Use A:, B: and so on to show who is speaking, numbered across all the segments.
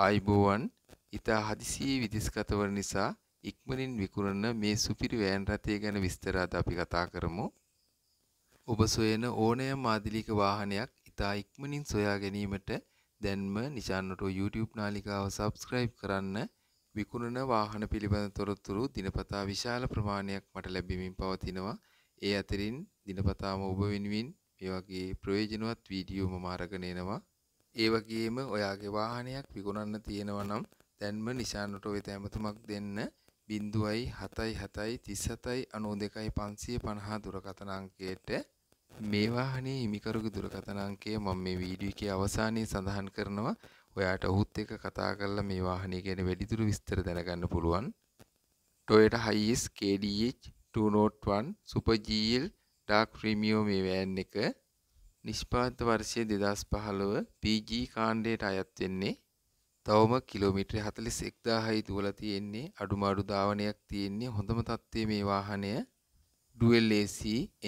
A: ආයිබෝවන් ඉතා හදිසියේ විදිස්ගතවන නිසා ඉක්මනින් විකුණන මේ සුපිරි වෑන් රථය ගැන විස්තර අද අපි කතා කරමු. ඔබ සොයන ඕනෑම ආදිලික වාහනයක් ඉතා ඉක්මනින් සොයා ගැනීමට දැන්ම නිශාන්නට YouTube නාලිකාව subscribe කරන්න විකුණන වාහන පිළිබඳ තොරතුරු දිනපතා විශාල ප්‍රමාණයක් මට ලැබෙමින් පවතිනවා. ඒ අතරින් දිනපතාම ඔබ වෙනුවෙන් මේ වගේ ප්‍රයෝජනවත් වීඩියෝ මම අරගෙන එනවා. ඒ වගේම ඔයාගේ වාහනයක් විකුණන්න තියෙනවා නම් දැන්ම නිසාන් ඔටෝවේ තැමතුමක් දෙන්න 0.77379250 දුරකථන අංකයට මේ වාහනේ හිමිකරුගේ දුරකථන අංකය මම මේ වීඩියෝ එකේ අවසානයේ සඳහන් කරනවා. ඔයාට ඔහුත් එක්ක කතා කරලා මේ වාහනේ ගැන වැඩිදුර විස්තර දැනගන්න පුළුවන්. Toyota Hiace KDH 201 Super GL Dark Premium මේ වෑන් එක නිෂ්පාදන වර්ෂය 2015 PG කාණ්ඩයට අයත් වෙන්නේ තවම කිලෝමීටර් 41000යි දුවලා තියෙන්නේ අඩුමාඩු ධාවනයක් තියෙන්නේ හොඳම තත්ත්වයේ මේ වාහනය dual AC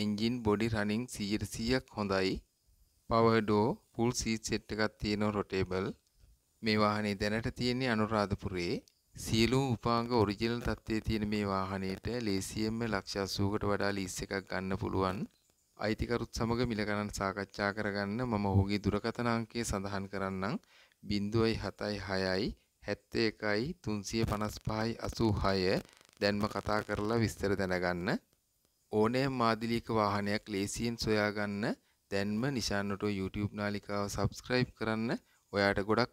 A: engine body running 100%ක් හොඳයි power door full seat set එකක් තියෙනවා rotatable මේ වාහනේ දැනට තියෙන්නේ අනුරාධපුරයේ සියලුම උපාංග ඔරිජිනල් තත්ත්වයේ තියෙන මේ වාහනේට ලේසියෙන්ම ලක්ෂ 80කට වඩා ලීස් එකක් ගන්න පුළුවන් අයිතිකරුත් සමග මිල ගණන් සාකච්ඡා කරගන්න මම ඔහුගේ දුරකථන අංකය සඳහන් කරන්නම් 0.76යි 71යි 355යි 86 දැන්ම කතා කරලා විස්තර දැනගන්න ඕනෑම මාදිලික වාහනයක් ලේසියෙන් සොයාගන්න දැන්ම නිශාන්නට YouTube නාලිකාව සබස්ක්‍රයිබ් කරන්න ඔයාට ගොඩක්